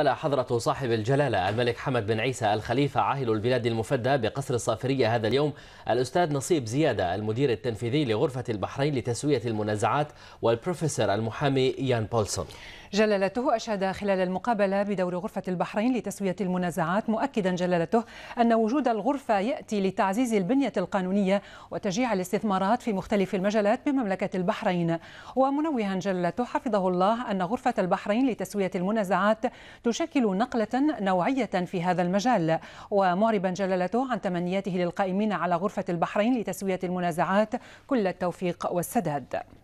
قال حضرة صاحب الجلالة الملك حمد بن عيسى الخليفة عاهل البلاد المفدى بقصر الصافرية هذا اليوم الأستاذ نصيب زيادة المدير التنفيذي لغرفة البحرين لتسوية المنازعات والبروفيسور المحامي يان بولسون جلالته أشهد خلال المقابلة بدور غرفة البحرين لتسوية المنازعات مؤكدا جلالته أن وجود الغرفة يأتي لتعزيز البنية القانونية وتشجيع الاستثمارات في مختلف المجالات بمملكة البحرين ومنوها جلالته حفظه الله أن غرفة البحرين لتسوية المنازعات تشكل نقلة نوعية في هذا المجال ومعربا جلالته عن تمنياته للقائمين على غرفة البحرين لتسوية المنازعات كل التوفيق والسداد